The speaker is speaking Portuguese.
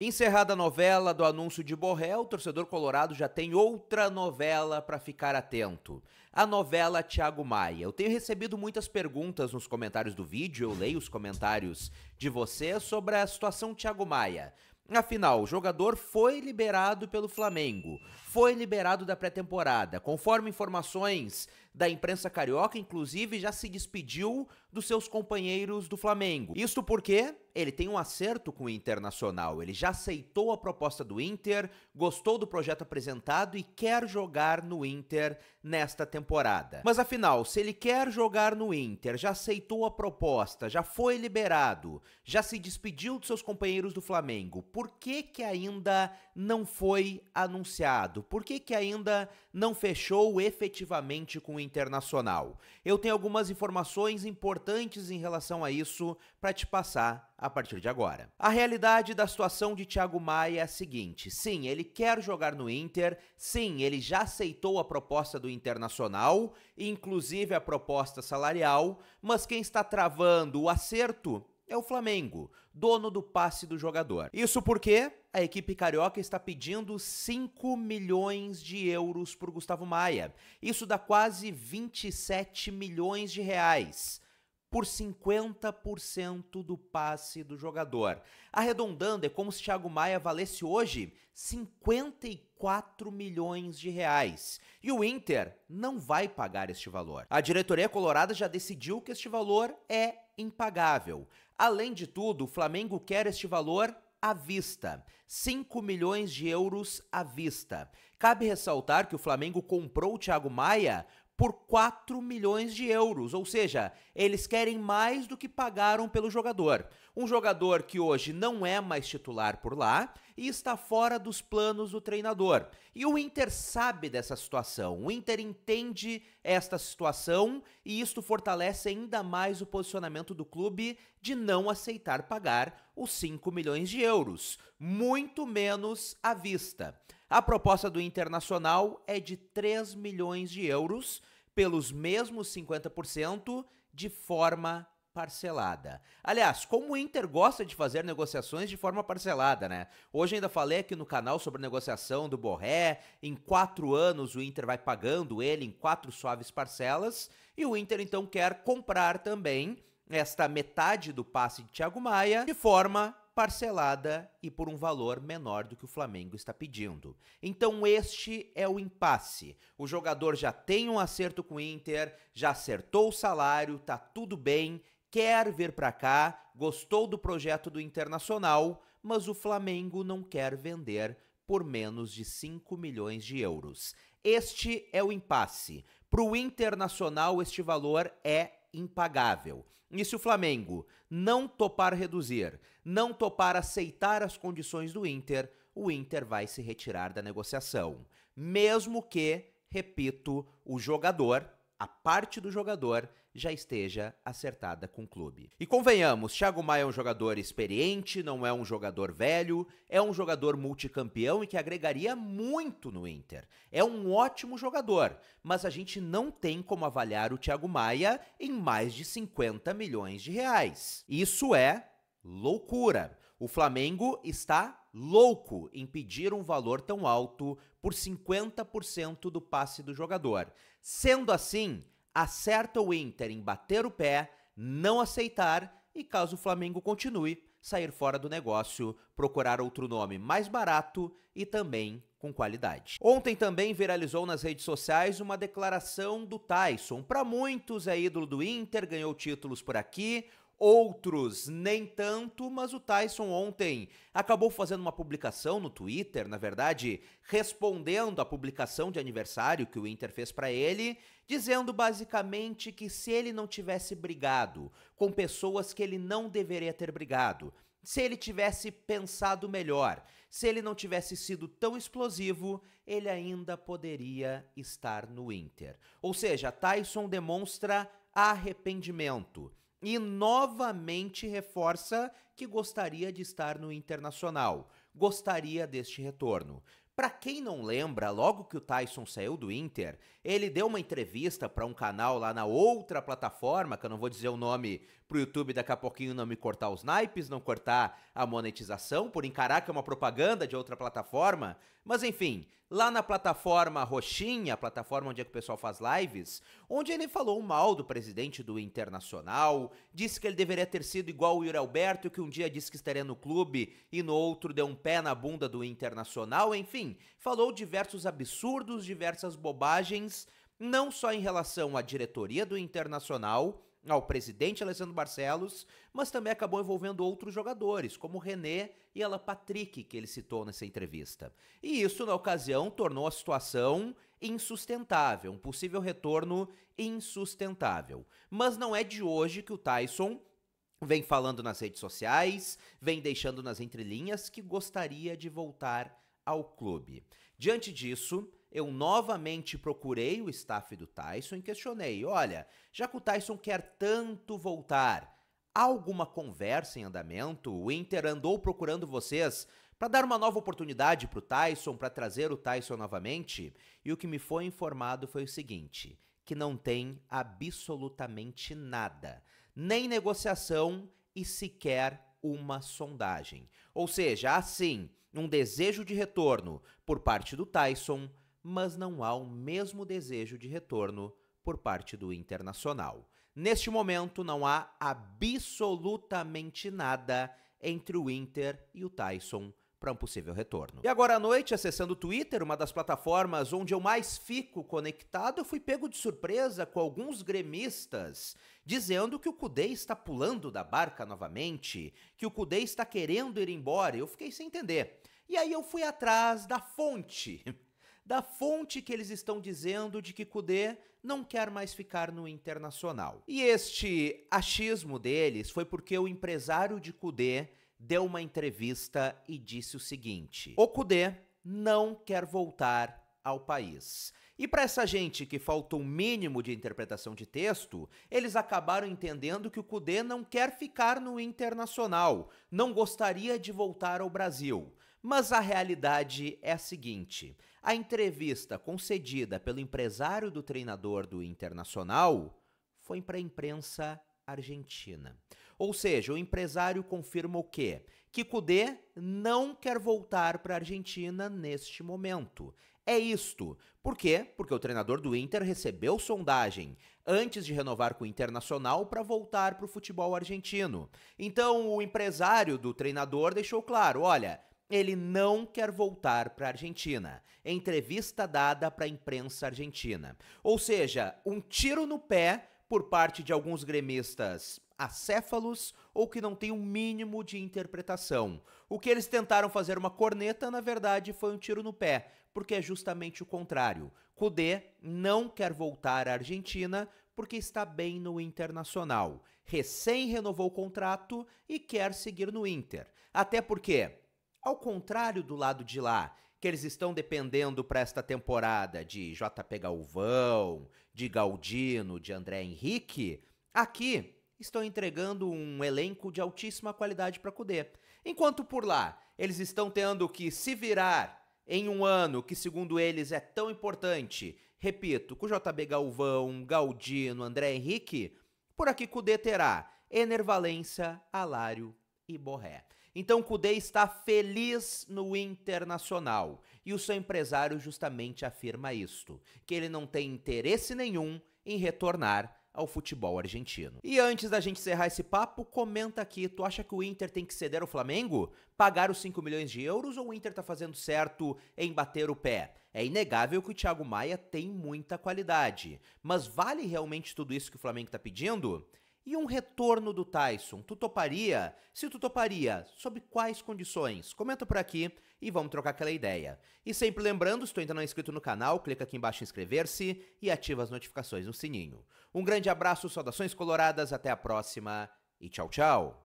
Encerrada a novela do anúncio de Borrell, o torcedor colorado já tem outra novela para ficar atento. A novela Tiago Maia. Eu tenho recebido muitas perguntas nos comentários do vídeo, eu leio os comentários de você sobre a situação Tiago Maia. Afinal, o jogador foi liberado pelo Flamengo, foi liberado da pré-temporada. Conforme informações da imprensa carioca, inclusive já se despediu dos seus companheiros do Flamengo. Isso porque ele tem um acerto com o Internacional. Ele já aceitou a proposta do Inter, gostou do projeto apresentado e quer jogar no Inter nesta temporada. Mas afinal, se ele quer jogar no Inter, já aceitou a proposta, já foi liberado, já se despediu dos seus companheiros do Flamengo, por que que ainda não foi anunciado? Por que que ainda não fechou efetivamente com o internacional. Eu tenho algumas informações importantes em relação a isso para te passar a partir de agora. A realidade da situação de Thiago Maia é a seguinte: sim, ele quer jogar no Inter, sim, ele já aceitou a proposta do Internacional, inclusive a proposta salarial, mas quem está travando o acerto é o Flamengo, dono do passe do jogador. Isso porque a equipe carioca está pedindo 5 milhões de euros por Gustavo Maia. Isso dá quase 27 milhões de reais por 50% do passe do jogador. Arredondando, é como se Thiago Maia valesse hoje 54 milhões de reais. E o Inter não vai pagar este valor. A diretoria colorada já decidiu que este valor é impagável. Além de tudo, o Flamengo quer este valor à vista, 5 milhões de euros à vista. Cabe ressaltar que o Flamengo comprou o Thiago Maia por 4 milhões de euros, ou seja, eles querem mais do que pagaram pelo jogador. Um jogador que hoje não é mais titular por lá e está fora dos planos do treinador. E o Inter sabe dessa situação, o Inter entende esta situação e isto fortalece ainda mais o posicionamento do clube de não aceitar pagar os 5 milhões de euros, muito menos à vista. A proposta do Internacional é de 3 milhões de euros pelos mesmos 50% de forma parcelada. Aliás, como o Inter gosta de fazer negociações de forma parcelada, né? Hoje ainda falei aqui no canal sobre negociação do Borré. Em quatro anos o Inter vai pagando ele em quatro suaves parcelas. E o Inter então quer comprar também esta metade do passe de Thiago Maia de forma parcelada e por um valor menor do que o Flamengo está pedindo. Então este é o impasse. O jogador já tem um acerto com o Inter, já acertou o salário, tá tudo bem quer vir para cá, gostou do projeto do Internacional, mas o Flamengo não quer vender por menos de 5 milhões de euros. Este é o impasse. Para o Internacional, este valor é impagável. E se o Flamengo não topar reduzir, não topar aceitar as condições do Inter, o Inter vai se retirar da negociação. Mesmo que, repito, o jogador, a parte do jogador, já esteja acertada com o clube. E convenhamos, Thiago Maia é um jogador experiente, não é um jogador velho, é um jogador multicampeão e que agregaria muito no Inter. É um ótimo jogador, mas a gente não tem como avaliar o Thiago Maia em mais de 50 milhões de reais. Isso é loucura. O Flamengo está louco em pedir um valor tão alto por 50% do passe do jogador. Sendo assim, acerta o Inter em bater o pé, não aceitar e, caso o Flamengo continue, sair fora do negócio, procurar outro nome mais barato e também com qualidade. Ontem também viralizou nas redes sociais uma declaração do Tyson. Para muitos é ídolo do Inter, ganhou títulos por aqui, Outros nem tanto, mas o Tyson ontem acabou fazendo uma publicação no Twitter, na verdade, respondendo à publicação de aniversário que o Inter fez para ele, dizendo basicamente que se ele não tivesse brigado com pessoas que ele não deveria ter brigado, se ele tivesse pensado melhor, se ele não tivesse sido tão explosivo, ele ainda poderia estar no Inter. Ou seja, Tyson demonstra arrependimento e novamente reforça que gostaria de estar no Internacional, gostaria deste retorno. Para quem não lembra, logo que o Tyson saiu do Inter, ele deu uma entrevista para um canal lá na outra plataforma, que eu não vou dizer o nome pro YouTube daqui a pouquinho não me cortar os naipes, não cortar a monetização, por encarar que é uma propaganda de outra plataforma. Mas enfim, lá na plataforma Roxinha, a plataforma onde é que o pessoal faz lives, onde ele falou mal do presidente do Internacional, disse que ele deveria ter sido igual o Yuri Alberto, que um dia disse que estaria no clube e no outro deu um pé na bunda do Internacional, enfim, falou diversos absurdos, diversas bobagens, não só em relação à diretoria do Internacional, ao presidente Alessandro Barcelos, mas também acabou envolvendo outros jogadores, como René e Alan Patrick, que ele citou nessa entrevista. E isso, na ocasião, tornou a situação insustentável, um possível retorno insustentável. Mas não é de hoje que o Tyson vem falando nas redes sociais, vem deixando nas entrelinhas que gostaria de voltar ao clube. Diante disso, eu novamente procurei o staff do Tyson e questionei: olha, já que o Tyson quer tanto voltar, há alguma conversa em andamento? O Inter andou procurando vocês para dar uma nova oportunidade para o Tyson, para trazer o Tyson novamente? E o que me foi informado foi o seguinte: que não tem absolutamente nada, nem negociação e sequer uma sondagem. Ou seja, há sim um desejo de retorno por parte do Tyson, mas não há o mesmo desejo de retorno por parte do Internacional. Neste momento, não há absolutamente nada entre o Inter e o Tyson para um possível retorno. E agora à noite, acessando o Twitter, uma das plataformas onde eu mais fico conectado, eu fui pego de surpresa com alguns gremistas dizendo que o Cudê está pulando da barca novamente, que o Cudê está querendo ir embora. Eu fiquei sem entender. E aí eu fui atrás da fonte, da fonte que eles estão dizendo de que Kudê não quer mais ficar no Internacional. E este achismo deles foi porque o empresário de Kudê deu uma entrevista e disse o seguinte: O Kudê não quer voltar ao país. E para essa gente que falta um mínimo de interpretação de texto, eles acabaram entendendo que o Kudê não quer ficar no internacional, não gostaria de voltar ao Brasil. Mas a realidade é a seguinte: a entrevista concedida pelo empresário do treinador do Internacional foi para a imprensa Argentina. Ou seja, o empresário confirma o quê? Que Cudê não quer voltar para a Argentina neste momento. É isto. Por quê? Porque o treinador do Inter recebeu sondagem antes de renovar com o Internacional para voltar para o futebol argentino. Então, o empresário do treinador deixou claro: olha, ele não quer voltar para a Argentina. Entrevista dada para a imprensa argentina. Ou seja, um tiro no pé por parte de alguns gremistas acéfalos ou que não têm um mínimo de interpretação. O que eles tentaram fazer uma corneta, na verdade, foi um tiro no pé, porque é justamente o contrário. Cudê não quer voltar à Argentina porque está bem no Internacional. Recém renovou o contrato e quer seguir no Inter. Até porque ao contrário do lado de lá, que eles estão dependendo para esta temporada de JP Galvão, de Galdino, de André Henrique, aqui estão entregando um elenco de altíssima qualidade para Cudê. Enquanto por lá, eles estão tendo que se virar em um ano que, segundo eles, é tão importante. Repito, com JB Galvão, Galdino, André Henrique, por aqui Cudê terá Enervalência, Alário e Borré. Então Kudê está feliz no internacional e o seu empresário justamente afirma isto, que ele não tem interesse nenhum em retornar ao futebol argentino. E antes da gente encerrar esse papo, comenta aqui, tu acha que o Inter tem que ceder ao Flamengo? Pagar os 5 milhões de euros ou o Inter tá fazendo certo em bater o pé? É inegável que o Thiago Maia tem muita qualidade, mas vale realmente tudo isso que o Flamengo tá pedindo? E um retorno do Tyson, tu toparia? Se tu toparia, sob quais condições? Comenta por aqui e vamos trocar aquela ideia. E sempre lembrando, se tu ainda não é inscrito no canal, clica aqui embaixo em inscrever-se e ativa as notificações no sininho. Um grande abraço, saudações coloradas, até a próxima e tchau, tchau!